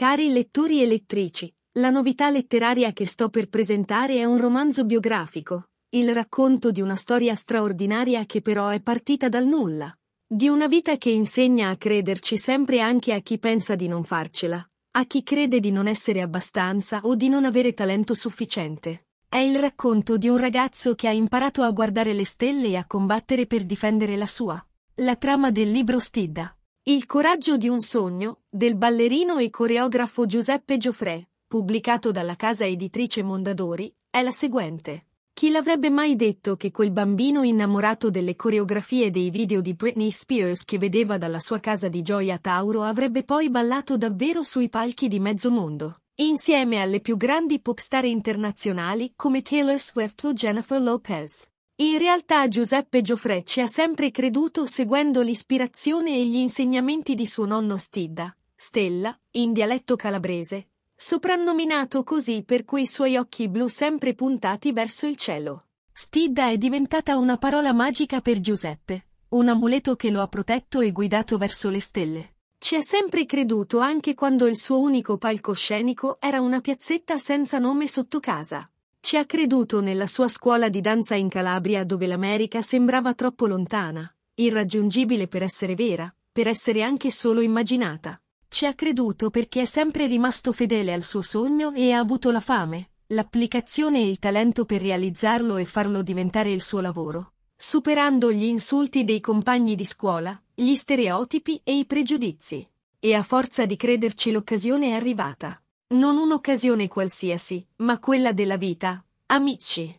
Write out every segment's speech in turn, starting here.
Cari lettori e lettrici, la novità letteraria che sto per presentare è un romanzo biografico, il racconto di una storia straordinaria che però è partita dal nulla, di una vita che insegna a crederci sempre anche a chi pensa di non farcela, a chi crede di non essere abbastanza o di non avere talento sufficiente. È il racconto di un ragazzo che ha imparato a guardare le stelle e a combattere per difendere la sua. La trama del libro Stidda il coraggio di un sogno, del ballerino e coreografo Giuseppe Gioffre, pubblicato dalla casa editrice Mondadori, è la seguente. Chi l'avrebbe mai detto che quel bambino innamorato delle coreografie dei video di Britney Spears che vedeva dalla sua casa di Gioia Tauro avrebbe poi ballato davvero sui palchi di mezzo mondo, insieme alle più grandi popstar internazionali come Taylor Swift o Jennifer Lopez? In realtà Giuseppe Gioffre ci ha sempre creduto seguendo l'ispirazione e gli insegnamenti di suo nonno Stidda, Stella, in dialetto calabrese, soprannominato così per quei suoi occhi blu sempre puntati verso il cielo. Stidda è diventata una parola magica per Giuseppe, un amuleto che lo ha protetto e guidato verso le stelle. Ci ha sempre creduto anche quando il suo unico palcoscenico era una piazzetta senza nome sotto casa. Ci ha creduto nella sua scuola di danza in Calabria dove l'America sembrava troppo lontana, irraggiungibile per essere vera, per essere anche solo immaginata. Ci ha creduto perché è sempre rimasto fedele al suo sogno e ha avuto la fame, l'applicazione e il talento per realizzarlo e farlo diventare il suo lavoro, superando gli insulti dei compagni di scuola, gli stereotipi e i pregiudizi. E a forza di crederci l'occasione è arrivata. Non un'occasione qualsiasi, ma quella della vita. Amici.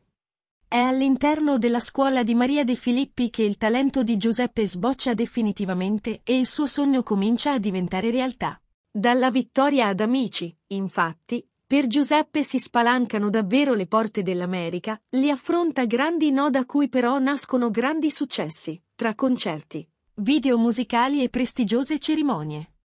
È all'interno della scuola di Maria De Filippi che il talento di Giuseppe sboccia definitivamente e il suo sogno comincia a diventare realtà. Dalla vittoria ad amici, infatti, per Giuseppe si spalancano davvero le porte dell'America, li affronta grandi no da cui però nascono grandi successi, tra concerti, video musicali e prestigiose cerimonie